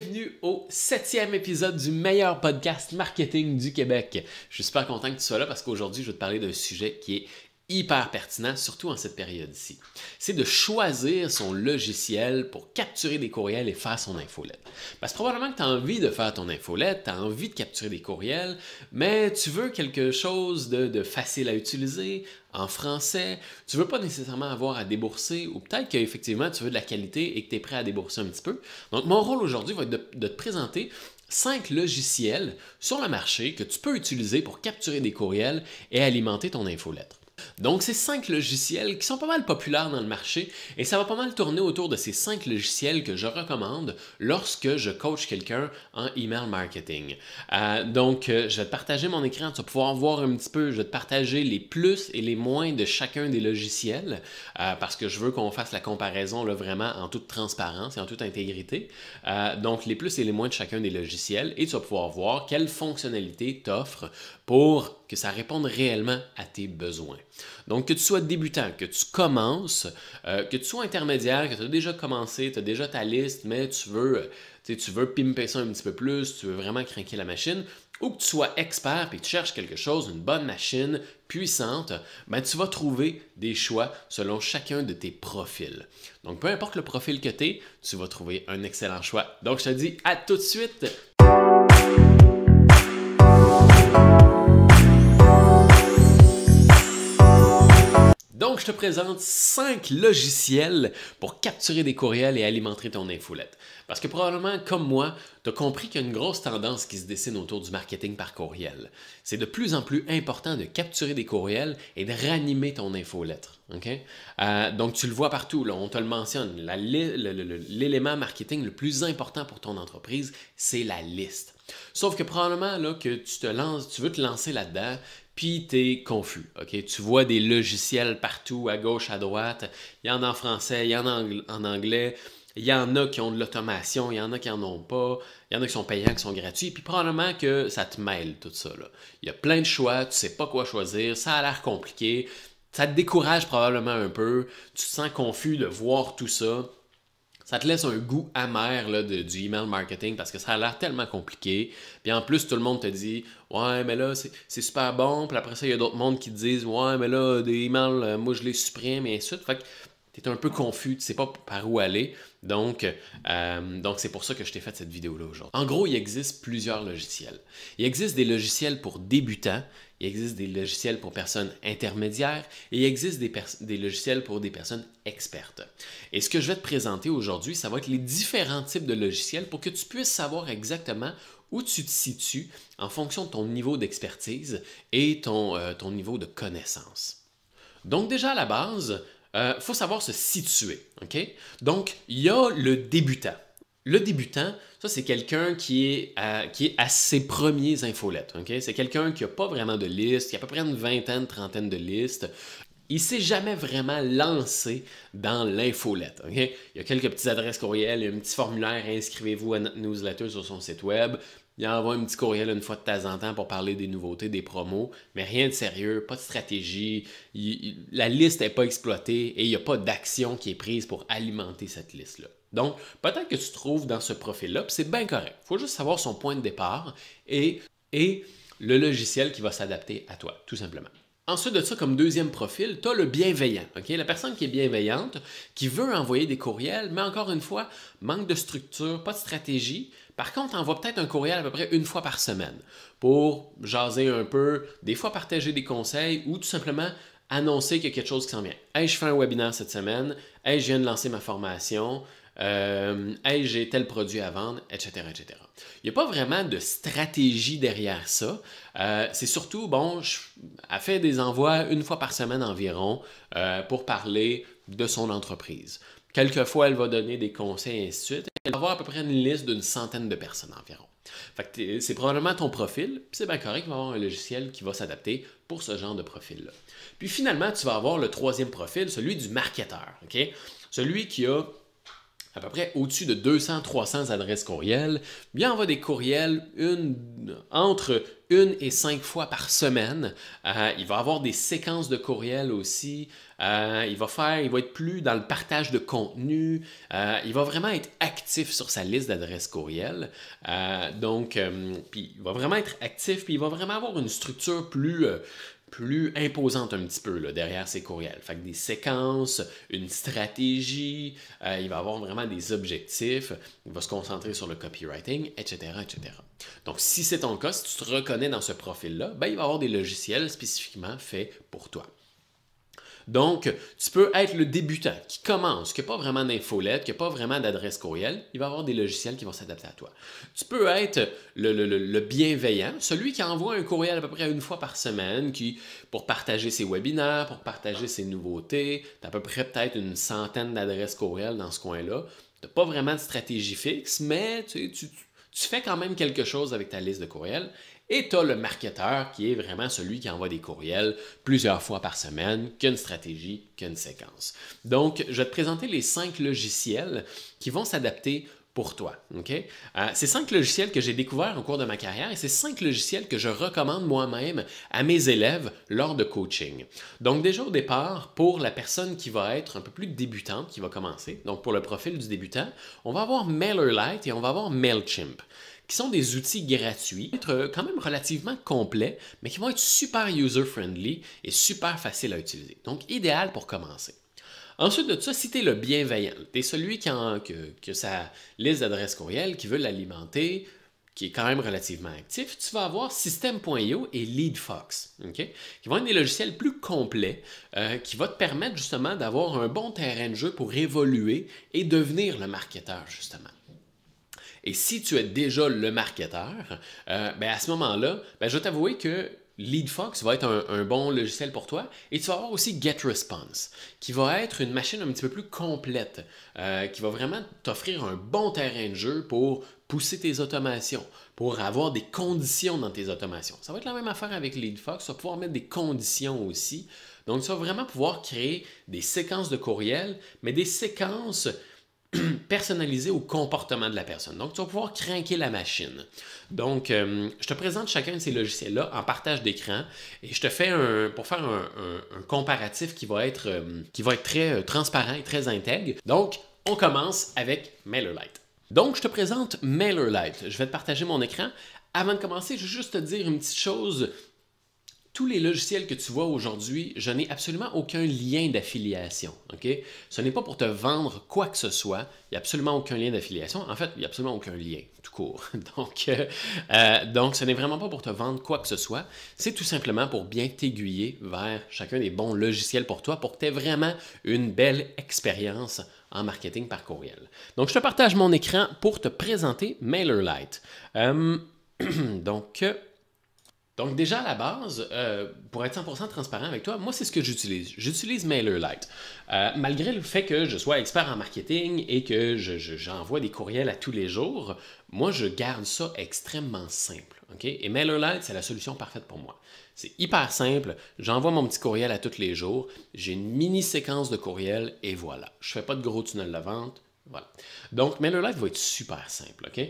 Bienvenue au septième épisode du meilleur podcast marketing du Québec. Je suis super content que tu sois là parce qu'aujourd'hui, je vais te parler d'un sujet qui est hyper pertinent, surtout en cette période-ci, c'est de choisir son logiciel pour capturer des courriels et faire son infolette. Parce que probablement que tu as envie de faire ton infolette, tu as envie de capturer des courriels, mais tu veux quelque chose de, facile à utiliser, en français, tu veux pas nécessairement avoir à débourser ou peut-être qu'effectivement tu veux de la qualité et que tu es prêt à débourser un petit peu. Donc mon rôle aujourd'hui va être de, de te présenter cinq logiciels sur le marché que tu peux utiliser pour capturer des courriels et alimenter ton infolettre. Donc, ces cinq logiciels qui sont pas mal populaires dans le marché et ça va pas mal tourner autour de ces cinq logiciels que je recommande lorsque je coach quelqu'un en email marketing. Euh, donc, euh, je vais te partager mon écran, tu vas pouvoir voir un petit peu, je vais te partager les plus et les moins de chacun des logiciels euh, parce que je veux qu'on fasse la comparaison vraiment en toute transparence et en toute intégrité. donc, les plus et les moins de chacun des logiciels et tu vas pouvoir voir quelles fonctionnalités t'offrent pour que ça réponde réellement à tes besoins. Donc, que tu sois débutant, que tu commences, euh, que tu sois intermédiaire, que tu as déjà commencé, tu as déjà ta liste, mais tu veux, euh, tu veux pimper ça un petit peu plus, tu veux vraiment craquer la machine, ou que tu sois expert et que tu cherches quelque chose, une bonne machine puissante, ben tu vas trouver des choix selon chacun de tes profils. Donc, peu importe le profil que tu es, tu vas trouver un excellent choix. Donc, je te dis à tout de suite! je te présente cinq logiciels pour capturer des courriels et alimenter ton infolette. Parce que probablement, comme moi, tu as compris qu'il y a une grosse tendance qui se dessine autour du marketing par courriel. C'est de plus en plus important de capturer des courriels et de ranimer ton infolettre. Ok euh, donc, tu le vois partout, on te le mentionne. L'élément marketing le plus important pour ton entreprise, c'est la liste. Sauf que probablement là, que tu te lances, tu veux te lancer là-dedans, puis t'es confus. OK? Tu vois des logiciels partout, à gauche, à droite. Il y en a en français, il y en a en anglais. Il y en a qui ont de l'automation, il y en a qui en ont pas, il y en a qui sont payants, qui sont gratuits, puis probablement que ça te mêle tout ça. Il y a plein de choix, tu sais pas quoi choisir, ça a l'air compliqué, ça te décourage probablement un peu, tu te sens confus de voir tout ça ça te laisse un goût amer de, du email marketing parce que ça a l'air tellement compliqué. Puis en plus, tout le monde te dit Ouais, mais là, c'est super bon. Puis après ça, il y a d'autres mondes qui te disent Ouais, mais là, des emails, euh, moi je les supprime et ainsi de suite tu es un peu confus, tu sais pas par où aller. Euh, donc, c'est pour ça que je t'ai fait cette vidéo-là aujourd'hui. En gros, il existe plusieurs logiciels. Il existe des logiciels pour débutants, il existe des logiciels pour personnes intermédiaires et il existe des, logiciels pour des personnes expertes. Et ce que je vais te présenter aujourd'hui, ça va être les différents types de logiciels pour que tu puisses savoir exactement où tu te situes en fonction de ton niveau d'expertise et ton, euh, ton niveau de connaissance. Donc déjà à la base, il euh, faut savoir se situer. Okay? Donc, il y a le débutant. Le débutant, ça, c'est quelqu'un qui, est à, euh, qui est ses premiers infolettes. Okay? C'est quelqu'un qui n'a pas vraiment de liste, qui a à peu près une vingtaine, trentaine de listes. Il s'est jamais vraiment lancé dans l'infolette. Il y a quelques petites adresses courrielles un petit formulaire, inscrivez-vous à notre newsletter sur son site web, il envoie un petit courriel une fois de temps en temps pour parler des nouveautés, des promos, mais rien de sérieux, pas de stratégie, la liste n'est pas exploitée et il n'y a pas d'action qui est prise pour alimenter cette liste-là. Donc, peut-être que tu te trouves dans ce profil-là, c'est bien correct. Il faut juste savoir son point de départ et, et le logiciel qui va s'adapter à toi, tout simplement. Ensuite de ça, comme deuxième profil, tu as le bienveillant. ok La personne qui est bienveillante, qui veut envoyer des courriels, mais encore une fois, manque de structure, pas de stratégie. Par contre, envoie peut-être un courriel à peu près une fois par semaine pour jaser un peu, des fois partager des conseils ou tout simplement annoncer qu'il y a quelque chose qui s'en vient. je fais un webinaire cette semaine. je viens de lancer ma formation. Euh, hey, j'ai tel produit à vendre, etc. etc. Il n'y a pas vraiment de stratégie derrière ça. Euh, c'est surtout, bon, elle fait des envois une fois par semaine environ euh, pour parler de son entreprise. Quelquefois, elle va donner des conseils, et ainsi de suite. Elle va avoir à peu près une liste d'une centaine de personnes environ. Fait c'est probablement ton profil, puis c'est bien correct, il va avoir un logiciel qui va s'adapter pour ce genre de profil-là. Puis finalement, tu vas avoir le troisième profil, celui du marketeur, ok Celui qui a à peu près au-dessus de 200-300 adresses courriel. Il envoie des courriels une, entre une et cinq fois par semaine. Euh, il va avoir des séquences de courriels aussi. Euh, il va faire, il va être plus dans le partage de contenu. Euh, il va vraiment être actif sur sa liste d'adresses courriel. donc, puis il va vraiment être actif, puis il va vraiment avoir une structure plus plus imposante un petit peu derrière ces courriels. Fait que des séquences, une stratégie, euh, il va avoir vraiment des objectifs, il va se concentrer sur le copywriting, etc. etc. Donc, si c'est ton cas, si tu te reconnais dans ce profil-là, ben, il va avoir des logiciels spécifiquement faits pour toi. Donc, tu peux être le débutant qui commence, qui n'a pas vraiment d'infolette, qui n'a pas vraiment d'adresse courriel. Il va y avoir des logiciels qui vont s'adapter à toi. Tu peux être le, bienveillant, celui qui envoie un courriel à peu près une fois par semaine qui, pour partager ses webinaires, pour partager ses nouveautés. Tu as à peu près peut-être une centaine d'adresses courriel dans ce coin-là. Tu n'as pas vraiment de stratégie fixe, mais tu, tu fais quand même quelque chose avec ta liste de courriels et tu as le marketeur qui est vraiment celui qui envoie des courriels plusieurs fois par semaine, qu'une stratégie, qu'une séquence. Donc, je vais te présenter les cinq logiciels qui vont s'adapter pour toi. Okay? Euh, cinq logiciels que j'ai découverts au cours de ma carrière et ces cinq logiciels que je recommande moi-même à mes élèves lors de coaching. Donc déjà au départ, pour la personne qui va être un peu plus débutante, qui va commencer, donc pour le profil du débutant, on va avoir MailerLite et on va avoir MailChimp qui sont des outils gratuits, être euh, quand même relativement complets, mais qui vont être super user-friendly et super faciles à utiliser. Donc, idéal pour commencer. Ensuite de ça, si tu le bienveillant, tu es celui qui a que, que sa liste d'adresses courriel, qui veut l'alimenter, qui est quand même relativement actif, tu vas avoir System.io et LeadFox, qui vont être des logiciels plus complets, euh, qui vont te permettre justement d'avoir un bon terrain de jeu pour évoluer et devenir le marketeur, justement. Et si tu es déjà le marketeur, euh, ben, à ce moment-là, ben, je vais t'avouer que LeadFox va être un, bon logiciel pour toi et tu vas avoir aussi GetResponse qui va être une machine un petit peu plus complète euh, qui va vraiment t'offrir un bon terrain de jeu pour pousser tes automations, pour avoir des conditions dans tes automations. Ça va être la même affaire avec LeadFox, tu vas pouvoir mettre des conditions aussi. Donc tu vas vraiment pouvoir créer des séquences de courriels, mais des séquences personnalisé au comportement de la personne. Donc, tu vas pouvoir craquer la machine. Donc, euh, je te présente chacun de ces logiciels-là en partage d'écran et je te fais un, pour faire un, comparatif qui va être, euh, qui va être très euh, transparent et très intègre. Donc, on commence avec MailerLite. Donc, je te présente MailerLite. Je vais te partager mon écran. Avant de commencer, je vais juste te dire une petite chose tous les logiciels que tu vois aujourd'hui, je n'ai absolument aucun lien d'affiliation. Ce n'est pas pour te vendre quoi que ce soit. Il n'y a absolument aucun lien d'affiliation. En fait, il n'y a absolument aucun lien, tout court. Donc, euh, euh, donc ce n'est vraiment pas pour te vendre quoi que ce soit. C'est tout simplement pour bien t'aiguiller vers chacun des bons logiciels pour toi, pour que tu aies vraiment une belle expérience en marketing par courriel. Donc, je te partage mon écran pour te présenter MailerLite. Euh, donc, euh, donc déjà à la base, euh, pour être 100% transparent avec toi, moi c'est ce que j'utilise. J'utilise MailerLite. Euh, malgré le fait que je sois expert en marketing et que j'envoie des courriels à tous les jours, moi je garde ça extrêmement simple. Et MailerLite, c'est la solution parfaite pour moi. C'est hyper simple, j'envoie mon petit courriel à tous les jours, j'ai une mini séquence de courriels et voilà. Je fais pas de gros tunnel de vente, voilà. Donc, MailerLite va être super simple. ok?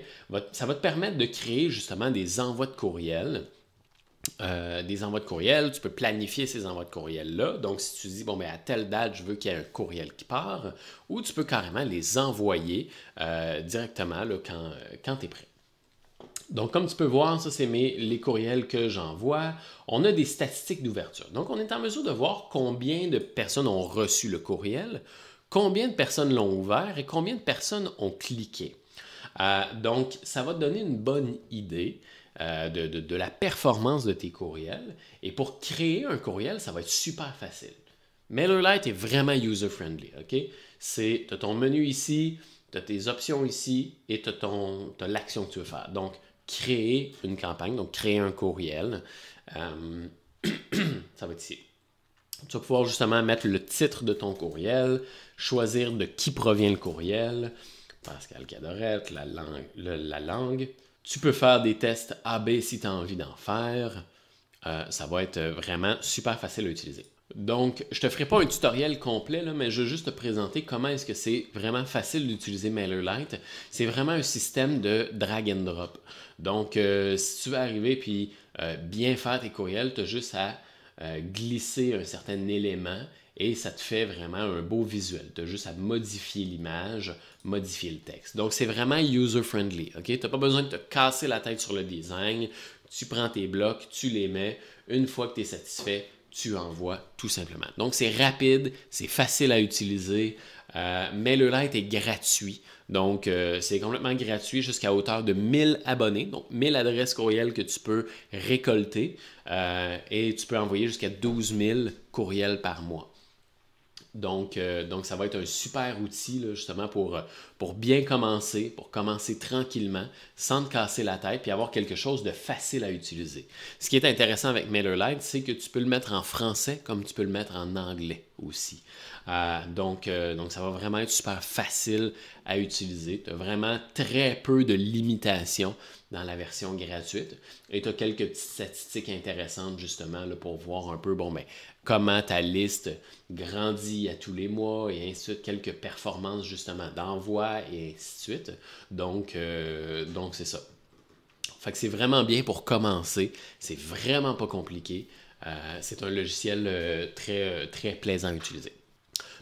Ça va te permettre de créer justement des envois de courriels euh, des envois de courriel, tu peux planifier ces envois de courriel-là. Donc, si tu dis, bon, mais ben, à telle date, je veux qu'il y ait un courriel qui part, ou tu peux carrément les envoyer euh, directement quand, euh, tu es prêt. Donc, comme tu peux voir, ça, c'est les courriels que j'envoie. On a des statistiques d'ouverture. Donc, on est en mesure de voir combien de personnes ont reçu le courriel, combien de personnes l'ont ouvert et combien de personnes ont cliqué. donc, ça va te donner une bonne idée euh, de, la performance de tes courriels. Et pour créer un courriel, ça va être super facile. MailerLite est vraiment user-friendly, OK? C'est, tu as ton menu ici, tu as tes options ici et tu as, l'action que tu veux faire. Donc, créer une campagne, donc créer un courriel. Euh, ça va être ici. Tu vas pouvoir justement mettre le titre de ton courriel, choisir de qui provient le courriel, Pascal Cadorette, la langue tu peux faire des tests AB si tu as envie d'en faire. Euh, ça va être vraiment super facile à utiliser. Donc, je ne te ferai pas un tutoriel complet, mais je veux juste te présenter comment est-ce que c'est vraiment facile d'utiliser MailerLite. C'est vraiment un système de drag and drop. Donc, euh, si tu veux arriver et euh, bien faire tes courriels, tu as juste à glisser un certain élément et ça te fait vraiment un beau visuel. Tu as juste à modifier l'image, modifier le texte. Donc, c'est vraiment user-friendly. Tu n'as pas besoin de te casser la tête sur le design. Tu prends tes blocs, tu les mets. Une fois que tu es satisfait, tu envoies tout simplement. Donc, c'est rapide, c'est facile à utiliser. Euh, mais le light est gratuit. Donc, euh, c'est complètement gratuit jusqu'à hauteur de 1000 abonnés, donc 1000 adresses courriel que tu peux récolter euh, et tu peux envoyer jusqu'à 12 000 courriels par mois. Donc, euh, donc, ça va être un super outil justement pour, euh, pour bien commencer, pour commencer tranquillement, sans te casser la tête, puis avoir quelque chose de facile à utiliser. Ce qui est intéressant avec MailerLite, c'est que tu peux le mettre en français comme tu peux le mettre en anglais aussi. Euh, donc, donc, ça va vraiment être super facile à utiliser. Tu as vraiment très peu de limitations dans la version gratuite. Et tu as quelques petites statistiques intéressantes justement là, pour voir un peu, bon, ben, comment ta liste grandit à tous les mois et ainsi de quelques performances justement d'envoi et ainsi de suite. Donc, euh, donc c'est ça. Fait que c'est vraiment bien pour commencer. C'est vraiment pas compliqué. Euh, c'est un logiciel euh, très, très plaisant à utiliser.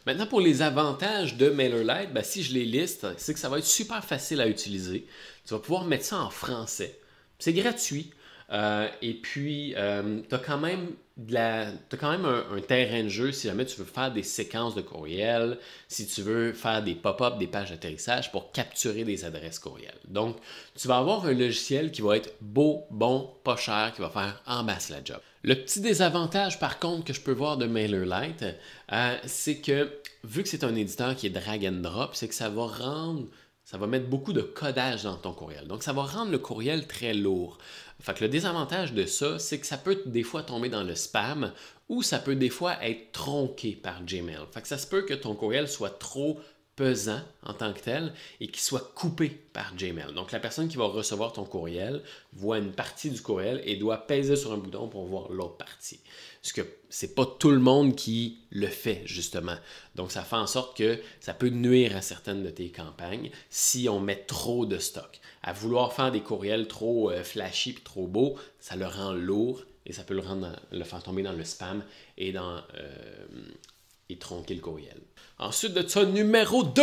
Maintenant, pour les avantages de MailerLite, ben, si je les liste, c'est que ça va être super facile à utiliser. Tu vas pouvoir mettre ça en français. C'est gratuit. et puis, tu as quand même tu as quand même un, terrain de jeu si jamais tu veux faire des séquences de courriel, si tu veux faire des pop-up, des pages d'atterrissage pour capturer des adresses courriel. Donc, tu vas avoir un logiciel qui va être beau, bon, pas cher, qui va faire en masse la job. Le petit désavantage, par contre, que je peux voir de MailerLite, euh, c'est que vu que c'est un éditeur qui est drag and drop, c'est que ça va rendre ça va mettre beaucoup de codage dans ton courriel. Donc, ça va rendre le courriel très lourd. Fait que le désavantage de ça, c'est que ça peut des fois tomber dans le spam ou ça peut des fois être tronqué par Gmail. Fait que ça se peut que ton courriel soit trop pesant en tant que tel et qui soit coupé par Gmail. Donc la personne qui va recevoir ton courriel voit une partie du courriel et doit peser sur un bouton pour voir l'autre partie. Ce que c'est pas tout le monde qui le fait justement. Donc ça fait en sorte que ça peut nuire à certaines de tes campagnes si on met trop de stock. À vouloir faire des courriels trop euh, flashy et trop beaux, ça le rend lourd et ça peut le, rendre, le faire tomber dans le spam et dans, euh, et tronquer le courriel. Ensuite de ça, numéro 2,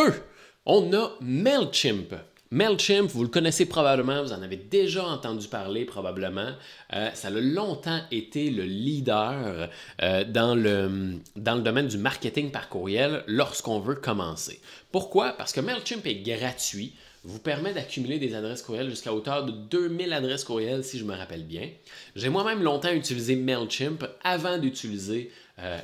on a MailChimp. MailChimp, vous le connaissez probablement, vous en avez déjà entendu parler probablement. Euh, ça a longtemps été le leader euh, dans, le, dans le domaine du marketing par courriel lorsqu'on veut commencer. Pourquoi? Parce que MailChimp est gratuit, vous permet d'accumuler des adresses courriel jusqu'à hauteur de 2000 adresses courriel si je me rappelle bien. J'ai moi-même longtemps utilisé MailChimp avant d'utiliser euh,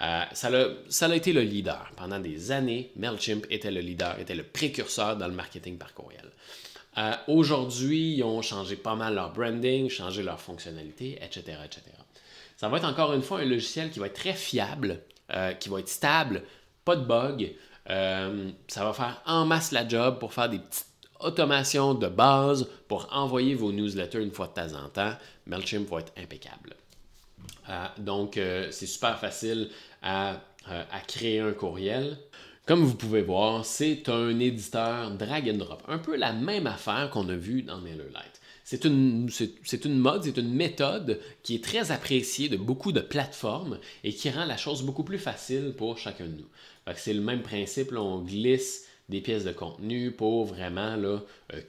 euh, ça, a, été le leader. Pendant des années, MailChimp était le leader, était le précurseur dans le marketing par courriel. Euh, aujourd'hui, ils ont changé pas mal leur branding, changé leur fonctionnalité, etc., etc. Ça va être encore une fois un logiciel qui va être très fiable, euh, qui va être stable, pas de bugs. ça va faire en masse la job pour faire des petites automations de base pour envoyer vos newsletters une fois de temps en temps. MailChimp va être impeccable. Euh, donc, euh, c'est super facile euh, à, créer un courriel. Comme vous pouvez voir, c'est un éditeur drag and drop, un peu la même affaire qu'on a vu dans Mailer Lite. C'est une, mode, c'est une méthode qui est très appréciée de beaucoup de plateformes et qui rend la chose beaucoup plus facile pour chacun de nous. C'est le même principe, on glisse des pièces de contenu pour vraiment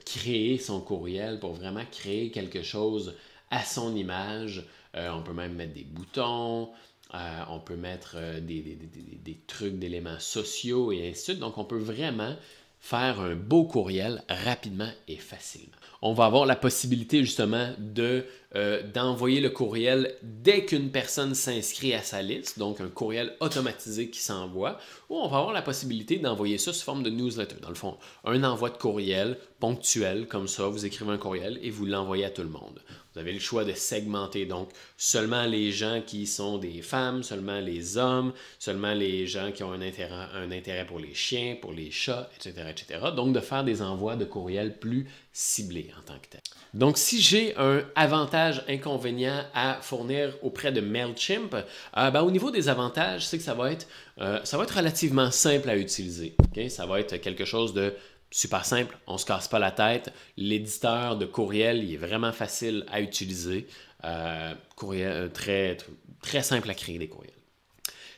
créer son courriel, pour vraiment créer quelque chose à son image, euh, on peut même mettre des boutons. Euh, on peut mettre euh, des, des trucs d'éléments sociaux et ainsi de suite. Donc, on peut vraiment faire un beau courriel rapidement et facilement. On va avoir la possibilité justement de euh, d'envoyer le courriel dès qu'une personne s'inscrit à sa liste, donc un courriel automatisé qui s'envoie, ou on va avoir la possibilité d'envoyer ça sous forme de newsletter. Dans le fond, un envoi de courriel ponctuel, comme ça, vous écrivez un courriel et vous l'envoyez à tout le monde. Vous avez le choix de segmenter, donc seulement les gens qui sont des femmes, seulement les hommes, seulement les gens qui ont un intérêt, pour les chiens, pour les chats, etc., etc. Donc de faire des envois de courriel plus ciblés en tant que tel. Donc si j'ai un avantage inconvénient inconvénients à fournir auprès de MailChimp? Euh, ben, au niveau des avantages, c'est que ça va être, euh, ça va être relativement simple à utiliser. Ça va être quelque chose de super simple, on ne se casse pas la tête. L'éditeur de courriel, il est vraiment facile à utiliser. Euh, courriel, très, très simple à créer des courriels.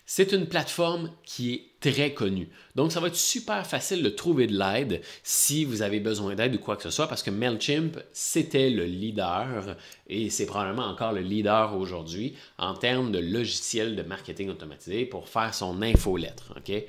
C'est une plateforme qui est très connue. Donc, ça va être super facile de trouver de l'aide si vous avez besoin d'aide ou quoi que ce soit, parce que MailChimp, c'était le leader et c'est probablement encore le leader aujourd'hui en termes de logiciel de marketing automatisé pour faire son infolettre. Okay?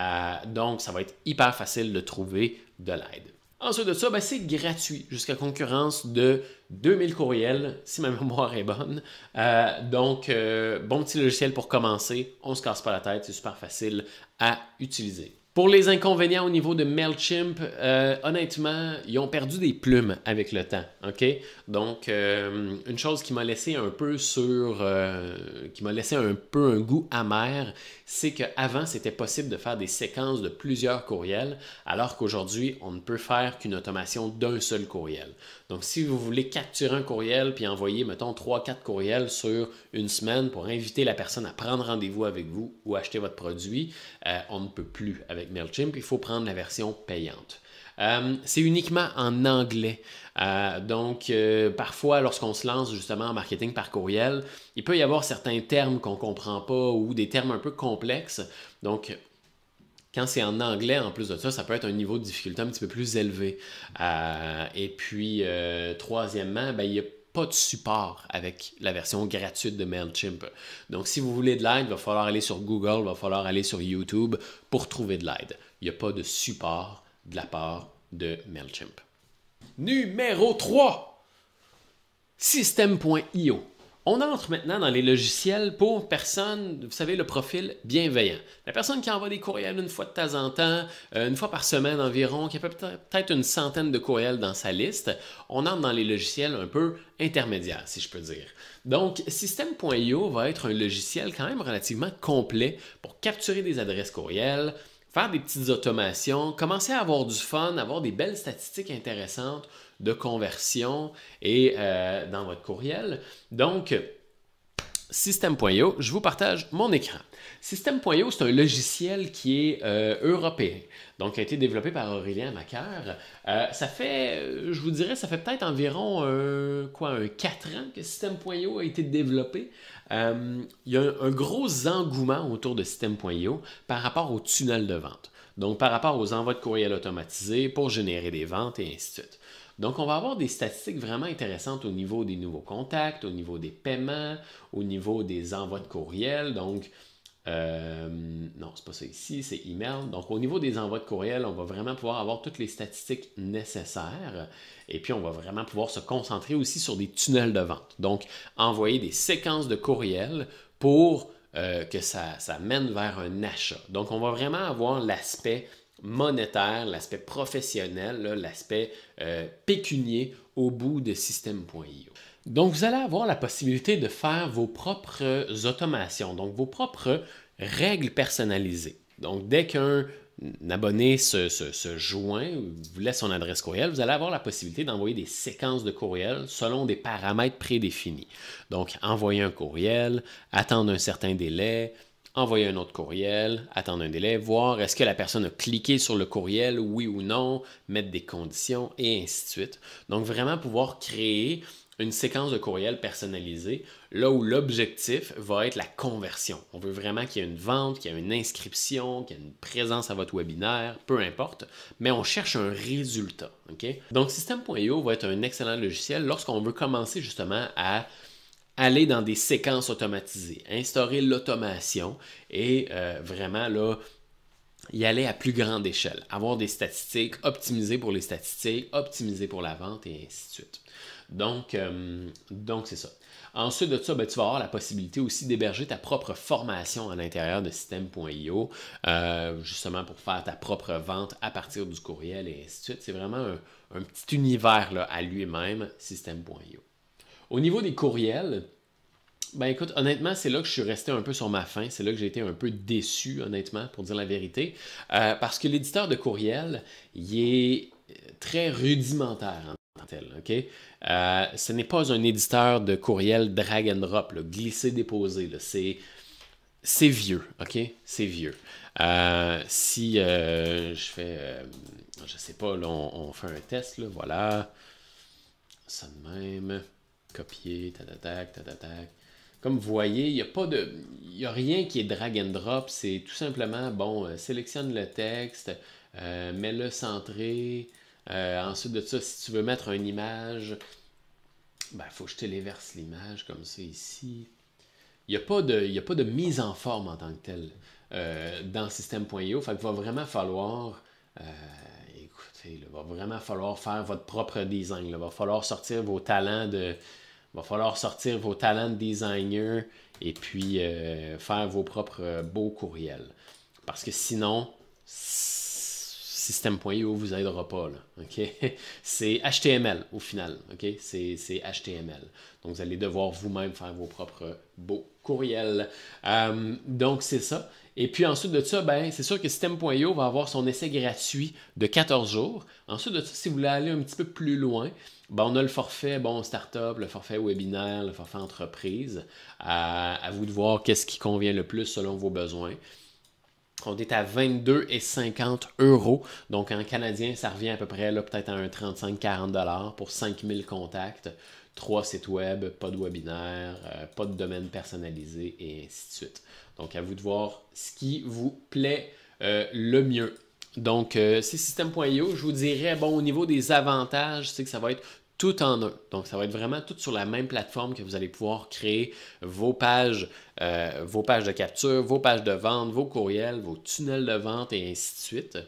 Euh, donc, ça va être hyper facile de trouver de l'aide. Ensuite de ça, ben, c'est gratuit jusqu'à concurrence de 2000 courriels, si ma mémoire est bonne. Euh, donc, euh, bon petit logiciel pour commencer. On ne se casse pas la tête, c'est super facile à utiliser. Pour les inconvénients au niveau de MailChimp, euh, honnêtement, ils ont perdu des plumes avec le temps. OK? Donc, euh, une chose qui m'a laissé un peu sur. Euh, qui m'a laissé un peu un goût amer, c'est qu'avant, c'était possible de faire des séquences de plusieurs courriels, alors qu'aujourd'hui, on ne peut faire qu'une automation d'un seul courriel. Donc, si vous voulez capturer un courriel puis envoyer, mettons, 3-4 courriels sur une semaine pour inviter la personne à prendre rendez-vous avec vous ou acheter votre produit, euh, on ne peut plus avec MailChimp. Il faut prendre la version payante. Euh, c'est uniquement en anglais. Euh, donc, euh, parfois, lorsqu'on se lance justement en marketing par courriel, il peut y avoir certains termes qu'on ne comprend pas ou des termes un peu complexes. Donc, quand c'est en anglais, en plus de ça, ça peut être un niveau de difficulté un petit peu plus élevé. et puis, troisièmement, ben, il n'y a pas de support avec la version gratuite de MailChimp. Donc, si vous voulez de l'aide, il va falloir aller sur Google, il va falloir aller sur YouTube pour trouver de l'aide. Il n'y a pas de support de la part de MailChimp. Numéro 3, System.io. On entre maintenant dans les logiciels pour personne, vous savez, le profil bienveillant. La personne qui envoie des courriels une fois de temps en temps, euh, une fois par semaine environ, qui a peut-être une centaine de courriels dans sa liste, on entre dans les logiciels un peu intermédiaires, si je peux dire. Donc, System.io va être un logiciel quand même relativement complet pour capturer des adresses courriels, faire des petites automations, commencer à avoir du fun, avoir des belles statistiques intéressantes de conversion et euh, dans votre courriel. Donc, System.io, je vous partage mon écran. System.io, c'est un logiciel qui est euh, européen, donc a été développé par Aurélien Macaire. Euh, ça fait, euh, je vous dirais, ça fait peut-être environ quoi, 4 ans que System.io a été développé. il y a un, gros engouement autour de System.io par rapport au tunnel de vente. Donc, par rapport aux envois de courriel automatisés pour générer des ventes et ainsi de suite. Donc, on va avoir des statistiques vraiment intéressantes au niveau des nouveaux contacts, au niveau des paiements, au niveau des envois de courriel. Donc, non, euh, non, c'est pas ça ici, c'est email. Donc, au niveau des envois de courriel, on va vraiment pouvoir avoir toutes les statistiques nécessaires. Et puis, on va vraiment pouvoir se concentrer aussi sur des tunnels de vente. Donc, envoyer des séquences de courriel pour euh, que ça, ça mène vers un achat. Donc, on va vraiment avoir l'aspect monétaire, l'aspect professionnel, l'aspect euh, pécunier au bout de système.io. Donc, vous allez avoir la possibilité de faire vos propres automations, donc vos propres règles personnalisées. Donc, dès qu'un abonné se, se, joint, vous laisse son adresse courriel, vous allez avoir la possibilité d'envoyer des séquences de courriels selon des paramètres prédéfinis. Donc, envoyer un courriel, attendre un certain délai, envoyer un autre courriel, attendre un délai, voir est-ce que la personne a cliqué sur le courriel, oui ou non, mettre des conditions et ainsi de suite. Donc vraiment pouvoir créer une séquence de courriel personnalisée, là où l'objectif va être la conversion. On veut vraiment qu'il y ait une vente, qu'il y ait une inscription, qu'il y ait une présence à votre webinaire, peu importe, mais on cherche un résultat. Donc, System.io e va être un excellent logiciel lorsqu'on veut commencer justement à aller dans des séquences automatisées, instaurer l'automation et euh, vraiment là, y aller à plus grande échelle, avoir des statistiques, optimiser pour les statistiques, optimiser pour la vente et ainsi de suite. Donc, euh, donc c'est ça. Ensuite de ça, ben, tu vas avoir la possibilité aussi d'héberger ta propre formation à l'intérieur de système.io, euh, justement pour faire ta propre vente à partir du courriel et ainsi de suite. C'est vraiment un, petit univers à lui-même, système.io. Au niveau des courriels, ben écoute, honnêtement, c'est là que je suis resté un peu sur ma faim. C'est là que j'ai été un peu déçu, honnêtement, pour dire la vérité. Euh, parce que l'éditeur de courriel, il est très rudimentaire en tant que tel. Euh, ce n'est pas un éditeur de courriel drag and drop, glisser déposé C'est c'est vieux, ok? C'est vieux. Euh, si je fais, Je je sais pas, on, fait un test, là, voilà. Ça de même copier, tac, tac, tac. Comme vous voyez, il n'y a pas de. Il a rien qui est drag and drop. C'est tout simplement, bon, euh, sélectionne le texte, euh, mets-le centré. Euh, ensuite de ça, si tu veux mettre une image, il ben, faut que je téléverse l'image comme ça ici. Il n'y a, pas de, a pas de mise en forme en tant que telle dans System.io. Fait va vraiment falloir écoutez, il va vraiment falloir faire votre propre design. Il va falloir sortir vos talents de, va falloir sortir vos talents designer et puis euh, faire vos propres euh, beaux courriels. Parce que sinon, système.io vous aidera pas. C'est HTML au final. C'est, HTML. Donc vous allez devoir vous-même faire vos propres beaux courriels. Euh, donc c'est ça. Et puis ensuite de ça, ben, c'est sûr que System.io va avoir son essai gratuit de 14 jours. Ensuite de ça, si vous voulez aller un petit peu plus loin, ben, on a le forfait bon, startup, le forfait webinaire, le forfait entreprise. Euh, à, vous de voir qu'est-ce qui convient le plus selon vos besoins. On est à 22,50 euros. Donc en canadien, ça revient à peu près peut-être à un 35-40 dollars pour 5000 contacts trois sites web, pas de webinaire, euh, pas de domaine personnalisé et ainsi de suite. Donc, à vous de voir ce qui vous plaît euh, le mieux. Donc, euh, c'est système.io. Je vous dirais, bon, au niveau des avantages, c'est que ça va être tout en un. Donc, ça va être vraiment tout sur la même plateforme que vous allez pouvoir créer vos pages, vos pages de capture, vos pages de vente, vos courriels, vos tunnels de vente et ainsi de suite,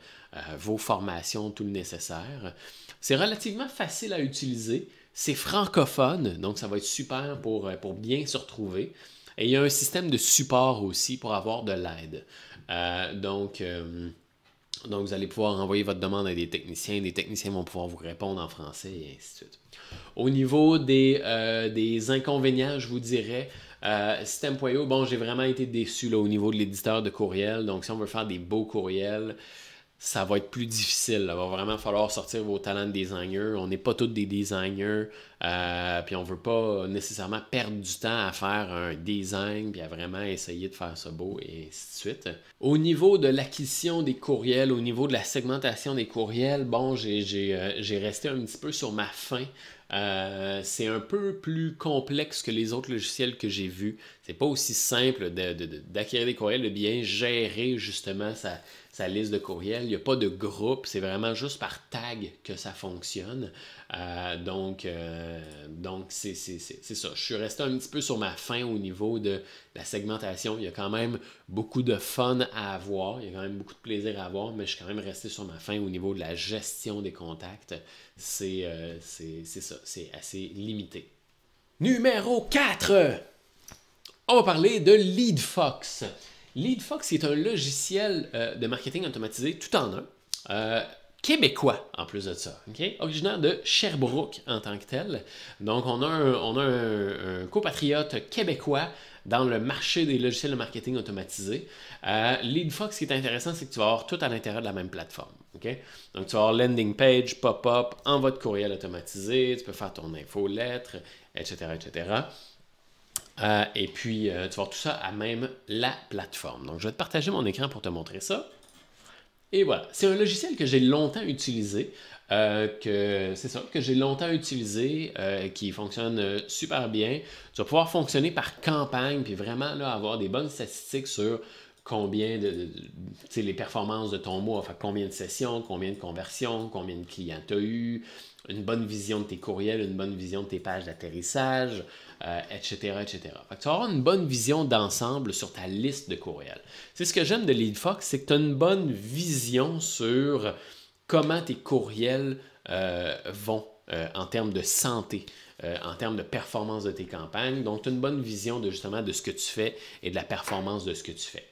vos formations, tout le nécessaire. C'est relativement facile à utiliser. C'est francophone, donc ça va être super pour, euh, pour bien se retrouver. Et il y a un système de support aussi pour avoir de l'aide. Euh, donc, euh, donc, vous allez pouvoir envoyer votre demande à des techniciens. Des techniciens vont pouvoir vous répondre en français et ainsi de suite. Au niveau des, des inconvénients, je vous dirais, euh, bon, j'ai vraiment été déçu là, au niveau de l'éditeur de courriel. Donc, si on veut faire des beaux courriels, ça va être plus difficile. Il va vraiment falloir sortir vos talents de designer. On n'est pas tous des designers. Euh, puis on veut pas nécessairement perdre du temps à faire un design, puis à vraiment essayer de faire ça beau et ainsi de suite. Au niveau de l'acquisition des courriels, au niveau de la segmentation des courriels, bon, j'ai euh, resté un petit peu sur ma fin. Euh, c'est un peu plus complexe que les autres logiciels que j'ai vus. C'est pas aussi simple d'acquérir des courriels, de bien gérer justement sa, sa liste de courriels. Il n'y a pas de groupe, c'est vraiment juste par tag que ça fonctionne. donc, euh, donc, c'est ça. Je suis resté un petit peu sur ma fin au niveau de la segmentation. Il y a quand même beaucoup de fun à avoir, il y a quand même beaucoup de plaisir à avoir, mais je suis quand même resté sur ma fin au niveau de la gestion des contacts. C'est euh, ça, c'est assez limité. Numéro 4! On va parler de LeadFox. LeadFox est un logiciel euh, de marketing automatisé tout en un québécois en plus de ça, originaire de Sherbrooke en tant que tel. Donc on a un, on a québécois dans le marché des logiciels de marketing automatisé. Euh, LeadFox, ce qui est intéressant, c'est que tu vas avoir tout à l'intérieur de la même plateforme. Donc, tu vas avoir landing page, pop-up, envoi de courriel automatisé, tu peux faire ton infolettre, etc. etc. Euh, et puis, euh, tu vas avoir tout ça à même la plateforme. Donc, je vais te partager mon écran pour te montrer ça. Et voilà, c'est un logiciel que j'ai longtemps utilisé, euh, que c'est ça, que j'ai longtemps utilisé, euh, qui fonctionne euh, super bien. Tu vas pouvoir fonctionner par campagne, puis vraiment avoir des bonnes statistiques sur combien de, les performances de ton mot. combien de sessions, combien de conversions, combien de clients tu as eu, une bonne vision de tes courriels, une bonne vision de tes pages d'atterrissage, etc., euh, etc. tu vas une bonne vision d'ensemble sur ta liste de courriels. C'est ce que j'aime de LeadFox, c'est que tu as une bonne vision sur comment tes courriels euh, vont euh, en termes de santé. en termes de performance de tes campagnes. Donc, tu as une bonne vision de justement de ce que tu fais et de la performance de ce que tu fais.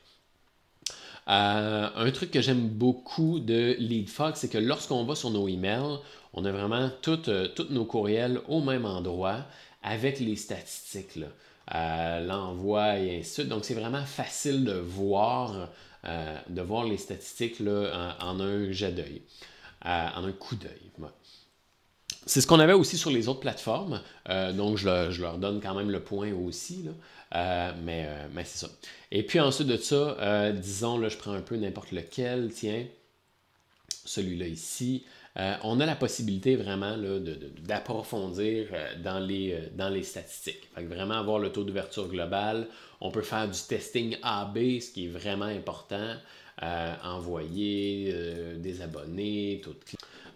un truc que j'aime beaucoup de LeadFox, c'est que lorsqu'on va sur nos emails, on a vraiment toutes tous nos courriels au même endroit avec les statistiques, euh, l'envoi et ainsi de suite. Donc, c'est vraiment facile de voir, euh, de voir les statistiques en, un jet d'œil, euh, en un coup d'œil. C'est ce qu'on avait aussi sur les autres plateformes, donc je, leur donne quand même le point aussi, mais, mais c'est ça. Et puis ensuite de ça, disons, là, je prends un peu n'importe lequel, tiens, celui-là ici, euh, on a la possibilité vraiment d'approfondir euh, dans, les, euh, dans les statistiques. vraiment avoir le taux d'ouverture global. On peut faire du testing AB, ce qui est vraiment important. envoyer des abonnés, tout.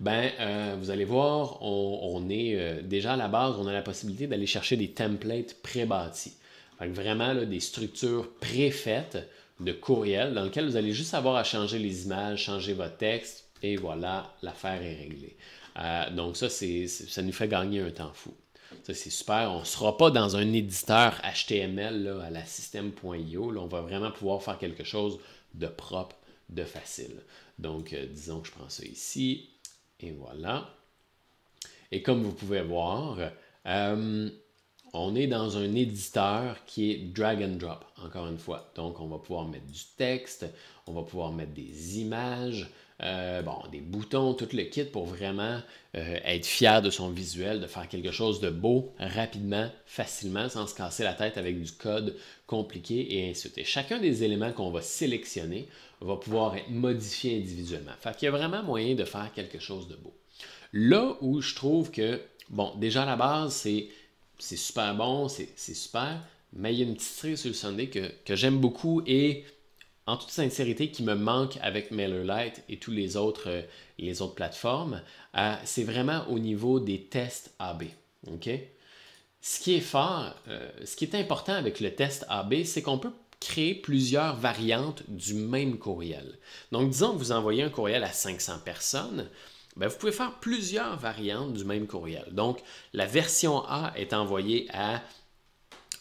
Ben, vous allez voir, on, est déjà à la base, on a la possibilité d'aller chercher des templates pré-bâtis. Vraiment, des structures pré-faites de courriel dans lesquelles vous allez juste avoir à changer les images, changer votre texte, et voilà, l'affaire est réglée. Euh, donc ça, ça nous fait gagner un temps fou. Ça, c'est super. On ne sera pas dans un éditeur HTML à la système.io. on va vraiment pouvoir faire quelque chose de propre, de facile. Donc, euh, disons que je prends ça ici. Et voilà. Et comme vous pouvez voir, euh, on est dans un éditeur qui est drag and drop, encore une fois. Donc, on va pouvoir mettre du texte, on va pouvoir mettre des images, euh, bon, des boutons, tout le kit pour vraiment euh, être fier de son visuel, de faire quelque chose de beau rapidement, facilement, sans se casser la tête avec du code compliqué et ainsi chacun des éléments qu'on va sélectionner va pouvoir être modifié individuellement. Fait qu'il y a vraiment moyen de faire quelque chose de beau. Là où je trouve que, bon, déjà à la base, c'est, super bon, c'est, super, mais il y a une petite série sur le Sunday que, que j'aime beaucoup et en toute sincérité, qui me manque avec MailerLite et tous les autres, euh, les autres plateformes, euh, c'est vraiment au niveau des tests AB. Ok Ce qui est fort, euh, ce qui est important avec le test AB, c'est qu'on peut créer plusieurs variantes du même courriel. Donc, disons que vous envoyez un courriel à 500 personnes, ben, vous pouvez faire plusieurs variantes du même courriel. Donc, la version A est envoyée à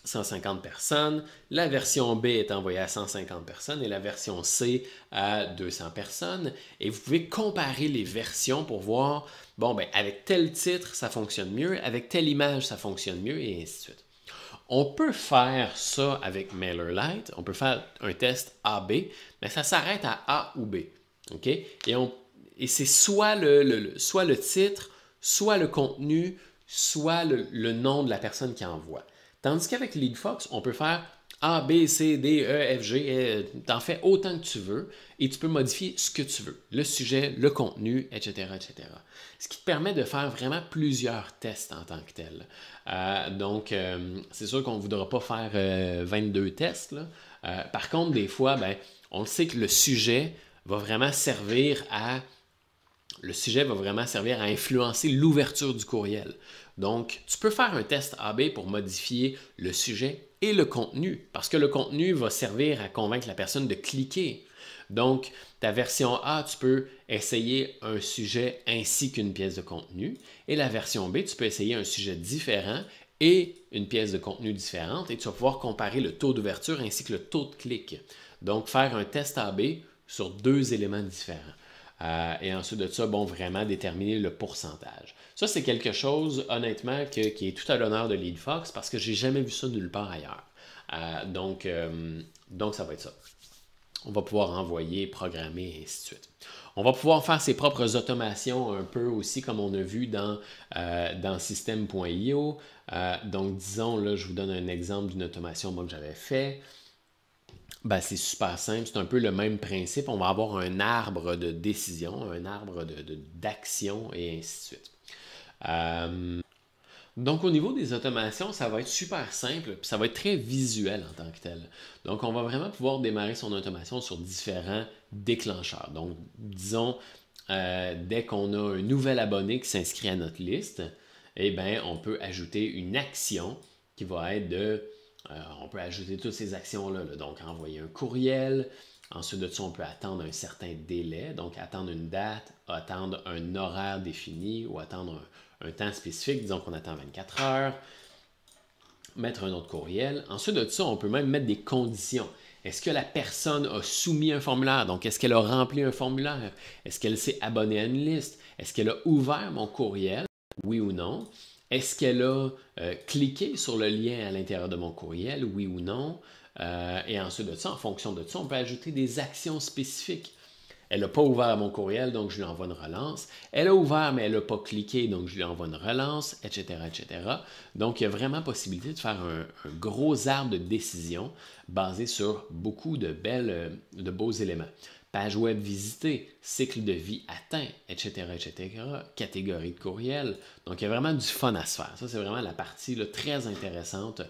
150 personnes, la version B est envoyée à 150 personnes et la version C à 200 personnes. Et vous pouvez comparer les versions pour voir, bon, ben, avec tel titre, ça fonctionne mieux, avec telle image, ça fonctionne mieux, et ainsi de suite. On peut faire ça avec MailerLite, on peut faire un test AB, mais ça s'arrête à A ou B. Et, c'est soit le, titre, soit le contenu, soit le nom de la personne qui envoie. Tandis qu'avec Fox, on peut faire A, B, C, D, E, F, G, e, t'en fais autant que tu veux et tu peux modifier ce que tu veux, le sujet, le contenu, etc., etc. Ce qui te permet de faire vraiment plusieurs tests en tant que tel. Euh, donc, euh, c'est sûr qu'on ne voudra pas faire 22 euh, tests. par contre, des fois, ben, on sait que le sujet va vraiment servir à le sujet va vraiment servir à influencer l'ouverture du courriel. Donc, tu peux faire un test AB pour modifier le sujet et le contenu, parce que le contenu va servir à convaincre la personne de cliquer. Donc, ta version A, tu peux essayer un sujet ainsi qu'une pièce de contenu, et la version B, tu peux essayer un sujet différent et une pièce de contenu différente, et tu vas pouvoir comparer le taux d'ouverture ainsi que le taux de clic. Donc, faire un test AB sur deux éléments différents. Euh, et ensuite de ça, bon, vraiment déterminer le pourcentage. Ça, c'est quelque chose, honnêtement, qui est tout à l'honneur de LeadFox, parce que j'ai jamais vu ça nulle part ailleurs. Euh, euh, donc, ça va être ça. On va pouvoir envoyer, programmer, et ainsi de suite. On va pouvoir faire ses propres automations un peu aussi, comme on a vu dans, dans System.io. donc, disons, là, je vous donne un exemple d'une automation que j'avais fait. Ben, c'est super simple, c'est un peu le même principe. On va avoir un arbre de décision, un arbre d'action de, et ainsi de suite. Euh, donc, au niveau des automations, ça va être super simple, puis ça va être très visuel en tant que tel. Donc, on va vraiment pouvoir démarrer son automation sur différents déclencheurs. Donc, disons, euh, dès qu'on a un nouvel abonné qui s'inscrit à notre liste, eh bien, on peut ajouter une action qui va être de euh, on peut ajouter toutes ces actions-là, donc envoyer un courriel. Ensuite de ça, on peut attendre un certain délai, donc attendre une date, attendre un horaire défini ou attendre un, un temps spécifique, disons qu'on attend 24 heures, mettre un autre courriel. Ensuite de ça, on peut même mettre des conditions. Est-ce que la personne a soumis un formulaire? Donc, est-ce qu'elle a rempli un formulaire? Est-ce qu'elle s'est abonnée à une liste? Est-ce qu'elle a ouvert mon courriel? Oui ou non? Est-ce qu'elle a euh, cliqué sur le lien à l'intérieur de mon courriel, oui ou non? Euh, et ensuite de ça, en fonction de ça, on peut ajouter des actions spécifiques. Elle n'a pas ouvert mon courriel, donc je lui envoie une relance. Elle a ouvert, mais elle n'a pas cliqué, donc je lui envoie une relance, etc., etc. Donc, il y a vraiment possibilité de faire un, gros arbre de décision basé sur beaucoup de, euh, de beaux éléments page web visitée, cycle de vie atteint, etc., etc., catégorie de courriel. Donc, il y a vraiment du fun à se faire. Ça, c'est vraiment la partie très intéressante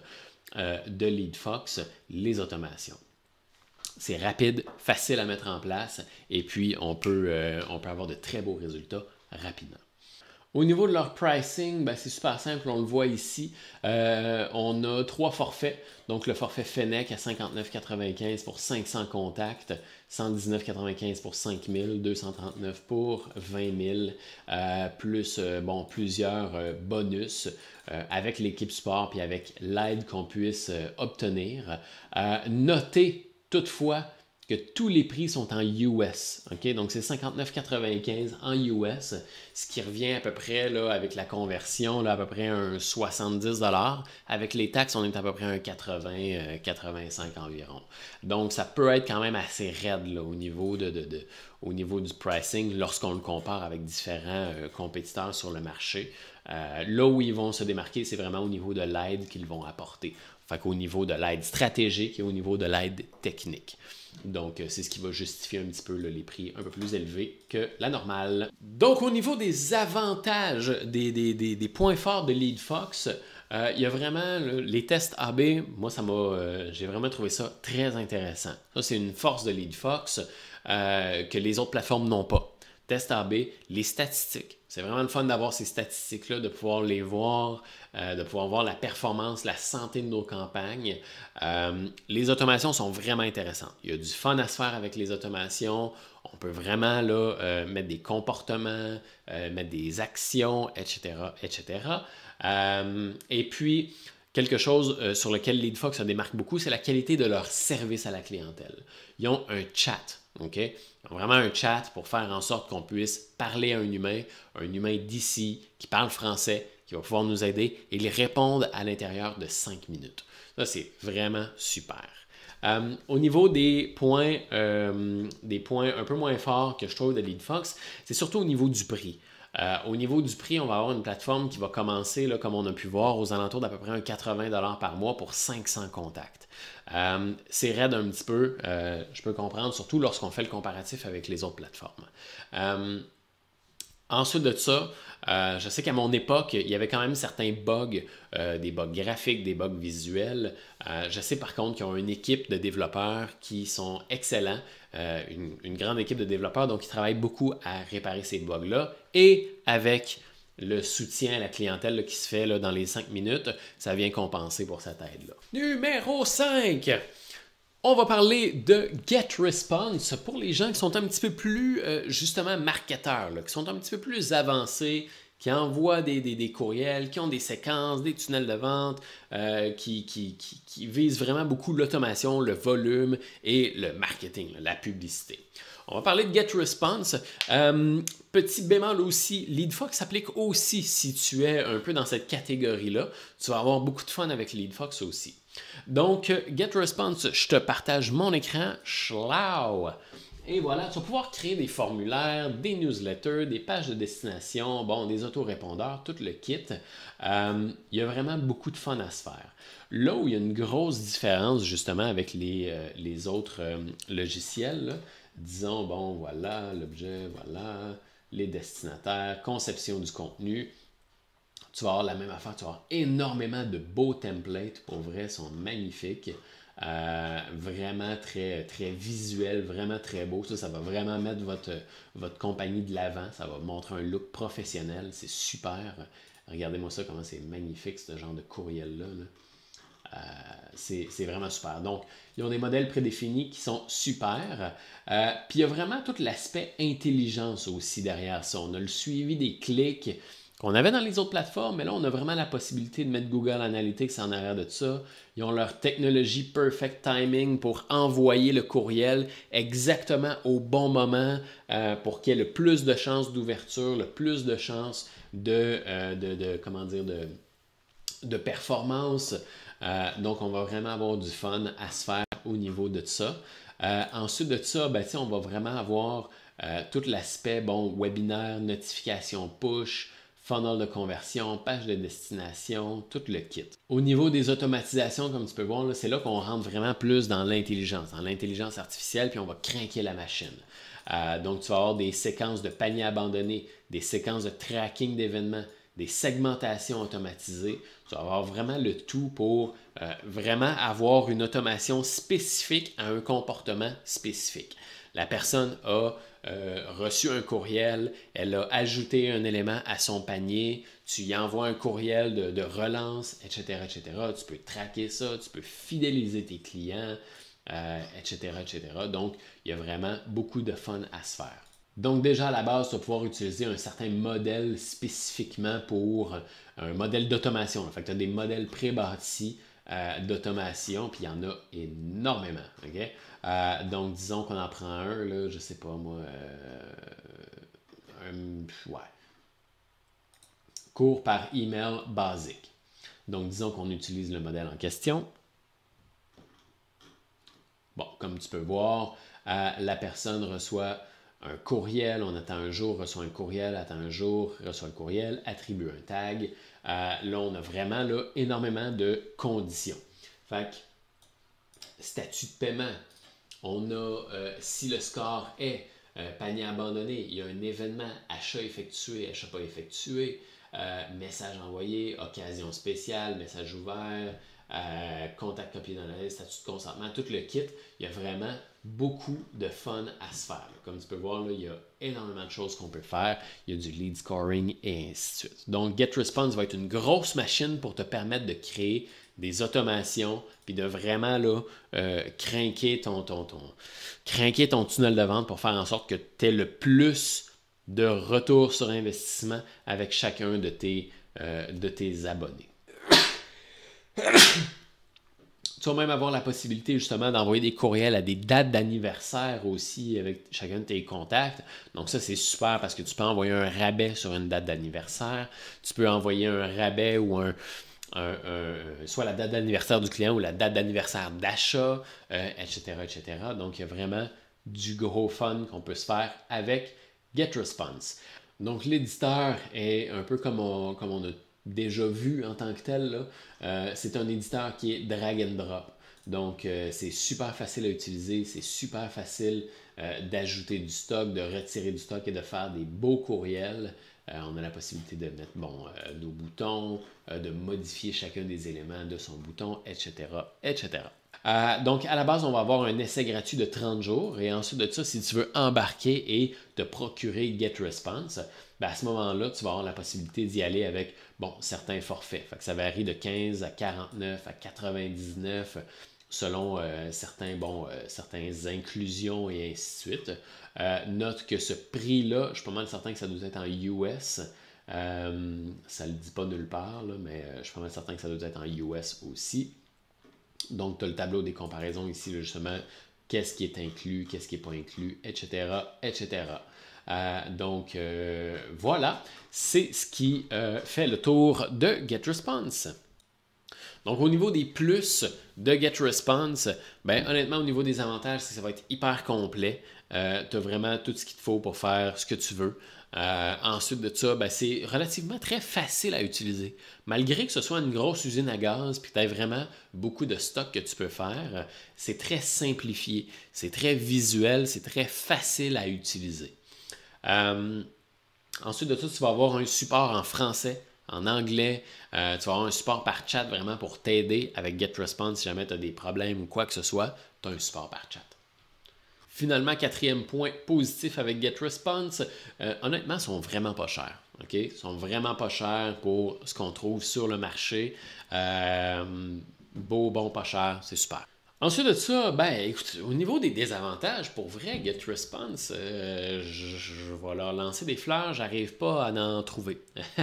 euh, de LeadFox, les automations. C'est rapide, facile à mettre en place, et puis on peut, euh, on peut avoir de très beaux résultats rapidement. Au niveau de leur pricing, ben, c'est super simple, on le voit ici. Euh, on a trois forfaits. Donc le forfait Fennec à 59,95 pour 500 contacts, 119,95 pour 5000, 239 pour 20 000, euh, plus euh, bon, plusieurs bonus avec l'équipe sport et avec l'aide qu'on puisse obtenir. notez toutefois tous les prix sont en US. Donc, c'est 59,95 en US, ce qui revient à peu près, là, avec la conversion, là, à peu près un 70 Avec les taxes, on est à peu près un 80, 85 environ. Donc, ça peut être quand même assez raide au, niveau de, au niveau du pricing lorsqu'on le compare avec différents euh, compétiteurs sur le marché. Euh, là où ils vont se démarquer, c'est vraiment au niveau de l'aide qu'ils vont apporter. Fait qu'au niveau de l'aide stratégique et au niveau de l'aide technique. Donc, euh, c'est ce qui va justifier un petit peu les prix un peu plus élevés que la normale. Donc, au niveau des avantages, des, points forts de LeadFox, euh, il y a vraiment les tests AB, moi ça m'a euh, j'ai vraiment trouvé ça très intéressant. Ça c'est une force de LeadFox que les autres plateformes n'ont pas. Test AB, les statistiques. C'est vraiment le fun d'avoir ces statistiques-là, de pouvoir les voir, euh, de pouvoir voir la performance, la santé de nos campagnes. Euh, les automations sont vraiment intéressantes. Il y a du fun à se faire avec les automations. On peut vraiment là, euh, mettre des comportements, mettre des actions, etc. etc. et puis, quelque chose sur lequel LeadFox se démarque beaucoup, c'est la qualité de leur service à la clientèle. Ils ont un chat OK? Vraiment un chat pour faire en sorte qu'on puisse parler à un humain, un humain d'ici qui parle français, qui va pouvoir nous aider et les répondre à l'intérieur de cinq minutes. Ça, c'est vraiment super. Euh, au niveau des points, euh, des points un peu moins forts que je trouve de LeadFox, c'est surtout au niveau du prix. Euh, au niveau du prix, on va avoir une plateforme qui va commencer, comme on a pu voir, aux alentours d'à peu près 80 par mois pour 500 contacts. Euh, c'est raide un petit peu, euh, je peux comprendre, surtout lorsqu'on fait le comparatif avec les autres plateformes. Euh, ensuite de ça, je sais qu'à mon époque, il y avait quand même certains bugs, des bugs graphiques, des bugs visuels. je sais par contre qu'ils ont une équipe de développeurs qui sont excellents, une, une, grande équipe de développeurs, donc ils travaillent beaucoup à réparer ces bugs-là et avec le soutien à la clientèle qui se fait dans les cinq minutes, ça vient compenser pour cette aide-là. Numéro 5! On va parler de Get Response pour les gens qui sont un petit peu plus, euh, justement, marketeurs, qui sont un petit peu plus avancés, qui envoient des, courriels, qui ont des séquences, des tunnels de vente, euh, qui, visent vraiment beaucoup l'automation, le volume et le marketing, la publicité. On va parler de GetResponse. Euh, petit bémol aussi, LeadFox s'applique aussi si tu es un peu dans cette catégorie-là. Tu vas avoir beaucoup de fun avec LeadFox aussi. Donc, GetResponse, je te partage mon écran. Schlau! Et voilà, tu vas pouvoir créer des formulaires, des newsletters, des pages de destination, bon, des autorépondeurs, tout le kit. Euh, il y a vraiment beaucoup de fun à se faire. Là où il y a une grosse différence justement avec les, euh, autres logiciels, disons, bon, voilà, l'objet, voilà, les destinataires, conception du contenu. Tu vas avoir la même affaire, tu vas avoir énormément de beaux templates, pour vrai, sont magnifiques. Euh, vraiment très, très visuel, vraiment très beau. Ça, ça va vraiment mettre votre, votre compagnie de l'avant. Ça va montrer un look professionnel. C'est super. Regardez-moi ça, comment c'est magnifique, ce genre de courriel-là. là euh, c'est vraiment super. Donc, ils ont des modèles prédéfinis qui sont super. Euh, puis il y a vraiment tout l'aspect intelligence aussi derrière ça. On a le suivi des clics qu'on avait dans les autres plateformes, mais là, on a vraiment la possibilité de mettre Google Analytics en arrière de ça. Ils ont leur technologie Perfect Timing pour envoyer le courriel exactement au bon moment euh, pour qu'il y ait le plus de chances d'ouverture, le plus de chances de, de, comment dire, de, de performance. Euh, donc, on va vraiment avoir du fun à se faire au niveau de ça. Euh, ensuite de ça, ben, on va vraiment avoir euh, tout l'aspect bon, webinaire, notification push, funnel de conversion, page de destination, tout le kit. Au niveau des automatisations, comme tu peux voir, c'est là, qu'on rentre vraiment plus dans l'intelligence, dans l'intelligence artificielle, puis on va craquer la machine. donc, tu vas avoir des séquences de paniers abandonnés, des séquences de tracking d'événements, des segmentations automatisées. Tu vas avoir vraiment le tout pour euh, vraiment avoir une automation spécifique à un comportement spécifique. La personne a euh, reçu un courriel, elle a ajouté un élément à son panier, tu y envoies un courriel de, relance, etc., etc. Tu peux traquer ça, tu peux fidéliser tes clients, etc., euh, etc. Donc, il y a vraiment beaucoup de fun à se faire. Donc déjà à la base, tu vas pouvoir utiliser un certain modèle spécifiquement pour euh, un modèle d'automation. En fait, tu as des modèles pré euh, d'automation, puis il y en a énormément. Euh, donc disons qu'on en prend un, là, je sais pas moi, euh, un, ouais. cours par email basique. Donc disons qu'on utilise le modèle en question. Bon, comme tu peux voir, la personne reçoit un courriel, on attend un jour, reçoit un courriel, attend un jour, reçoit le courriel, attribue un tag. Euh, là, on a vraiment là, énormément de conditions. Fait statut de paiement, on a euh, si le score est euh, panier abandonné, il y a un événement, achat effectué, achat pas effectué, message envoyé, occasion spéciale, message ouvert, contact copié dans la statut de consentement, tout le kit, il y a vraiment beaucoup de fun à se faire. Comme tu peux voir, il y a énormément de choses qu'on peut faire. Il y a du lead scoring et ainsi de suite. Donc, GetResponse va être une grosse machine pour te permettre de créer des automations, puis de vraiment là, euh, craquer ton, ton, ton, ton tunnel de vente pour faire en sorte que tu aies le plus de retour sur investissement avec chacun de tes, euh, de tes abonnés tu vas même avoir la possibilité justement d'envoyer des courriels à des dates d'anniversaire aussi avec chacun de tes contacts. Donc ça, c'est super parce que tu peux envoyer un rabais sur une date d'anniversaire. Tu peux envoyer un rabais ou un... soit la date d'anniversaire du client ou la date d'anniversaire d'achat, etc., euh, etc. Donc, il y a vraiment du gros fun qu'on peut se faire avec GetResponse. Donc, l'éditeur est un peu comme on, comme on a déjà vu en tant que tel, euh, c'est un éditeur qui est drag and drop. Donc, euh, c'est super facile à utiliser, c'est super facile euh, d'ajouter du stock, de retirer du stock et de faire des beaux courriels. on a la possibilité de mettre bon, nos boutons, de modifier chacun des éléments de son bouton, etc. etc. donc, à la base, on va avoir un essai gratuit de 30 jours. Et ensuite de ça, si tu veux embarquer et te procurer GetResponse, ben, à ce moment-là, tu vas avoir la possibilité d'y aller avec certains forfaits. Fait ça varie de 15 à 49 à 99 selon euh, certains, euh, certaines inclusions et ainsi de suite. Euh, note que ce prix-là, je suis pas mal certain que ça doit être en US. ça ne le dit pas nulle part, mais je suis pas mal certain que ça doit être en US aussi. Donc, tu as le tableau des comparaisons ici, justement, qu'est-ce qui est inclus, qu'est-ce qui n'est pas inclus, etc., etc. Euh, donc euh, voilà, c'est ce qui euh, fait le tour de GetResponse. Donc au niveau des plus de GetResponse, ben, honnêtement au niveau des avantages, c'est que ça va être hyper complet. tu as vraiment tout ce qu'il te faut pour faire ce que tu veux. ensuite de ça, ben, c'est relativement très facile à utiliser. Malgré que ce soit une grosse usine à gaz puis que tu aies vraiment beaucoup de stock que tu peux faire, c'est très simplifié, c'est très visuel, c'est très facile à utiliser. Euh, ensuite de ça, tu vas avoir un support en français, en anglais. Euh, tu vas avoir un support par chat vraiment pour t'aider avec GetResponse si jamais tu as des problèmes ou quoi que ce soit. Tu as un support par chat. Finalement, quatrième point positif avec GetResponse, euh, honnêtement, ils sont vraiment pas chers. OK? Ils sont vraiment pas chers pour ce qu'on trouve sur le marché. beau, bon, pas cher, c'est super. Ensuite de ça, ben, écoute, au niveau des désavantages, pour vrai, GetResponse, Response, euh, je, vais leur lancer des fleurs, j'arrive pas à en trouver.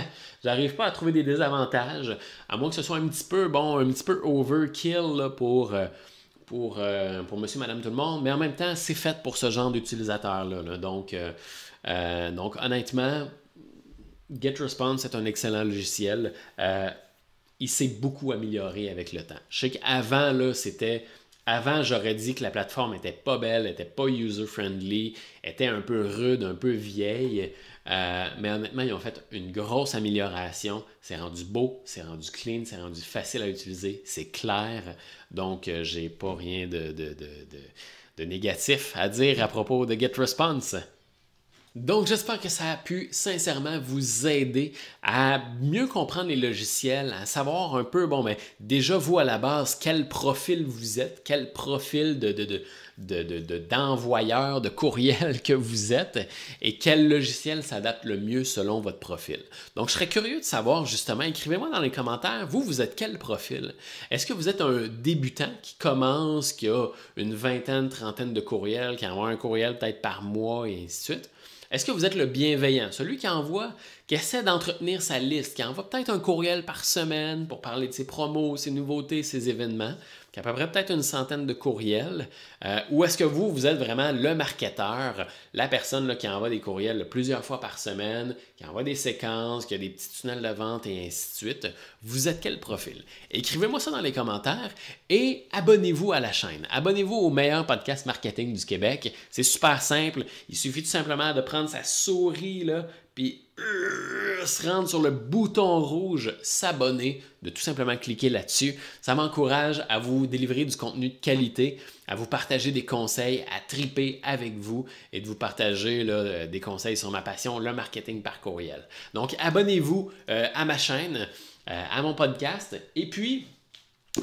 j'arrive pas à trouver des désavantages, à moins que ce soit un petit peu, bon, un petit peu overkill pour, euh, pour, euh, pour monsieur, madame, tout le monde, mais en même temps, c'est fait pour ce genre d'utilisateur-là. Donc, donc, honnêtement, GetResponse est un excellent logiciel il s'est beaucoup amélioré avec le temps. Je sais qu'avant, c'était avant, j'aurais dit que la plateforme était pas belle, n'était pas user-friendly, était un peu rude, un peu vieille. Euh, mais honnêtement, ils ont fait une grosse amélioration. C'est rendu beau, c'est rendu clean, c'est rendu facile à utiliser, c'est clair. Donc, euh, j'ai pas rien de, de négatif à dire à propos de GetResponse. Donc, j'espère que ça a pu sincèrement vous aider à mieux comprendre les logiciels, à savoir un peu, bon, ben, déjà vous à la base, quel profil vous êtes, quel profil de, d'envoyeur de, de, de courriel que vous êtes et quel logiciel s'adapte le mieux selon votre profil. Donc, je serais curieux de savoir, justement, écrivez-moi dans les commentaires, vous, vous êtes quel profil? Est-ce que vous êtes un débutant qui commence, qui a une vingtaine, trentaine de courriels, qui envoie un courriel peut-être par mois et ainsi de suite? Est-ce que vous êtes le bienveillant, celui qui envoie, qui essaie d'entretenir sa liste, qui envoie peut-être un courriel par semaine pour parler de ses promos, ses nouveautés, ses événements, à peu près peut-être une centaine de courriels, euh, ou est-ce que vous, vous êtes vraiment le marketeur, la personne là, qui envoie des courriels plusieurs fois par semaine, qui envoie des séquences, qui a des petits tunnels de vente et ainsi de suite? Vous êtes quel profil? Écrivez-moi ça dans les commentaires et abonnez-vous à la chaîne. Abonnez-vous au meilleur podcast marketing du Québec. C'est super simple. Il suffit tout simplement de prendre sa souris, là, puis se rendre sur le bouton rouge s'abonner, de tout simplement cliquer là-dessus. Ça m'encourage à vous délivrer du contenu de qualité, à vous partager des conseils, à triper avec vous et de vous partager euh, des conseils sur ma passion, le marketing par courriel. Donc abonnez-vous euh, à ma chaîne, euh, à mon podcast et puis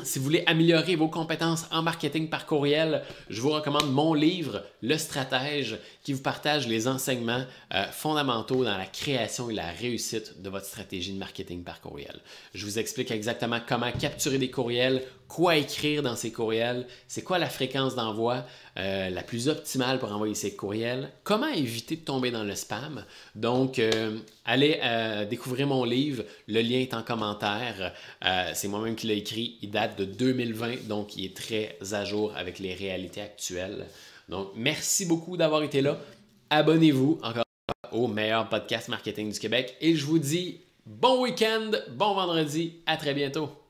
si vous voulez améliorer vos compétences en marketing par courriel, je vous recommande mon livre, Le Stratège, qui vous partage les enseignements euh, fondamentaux dans la création et la réussite de votre stratégie de marketing par courriel. Je vous explique exactement comment capturer des courriels, quoi écrire dans ses courriels, c'est quoi la fréquence d'envoi euh, la plus optimale pour envoyer ses courriels, comment éviter de tomber dans le spam. Donc, euh, allez euh, découvrir mon livre, le lien est en commentaire. c'est moi-même qui l'ai écrit, il date de 2020, donc il est très à jour avec les réalités actuelles. Donc, merci beaucoup d'avoir été là. Abonnez-vous encore au meilleur podcast marketing du Québec et je vous dis bon week-end, bon vendredi, à très bientôt.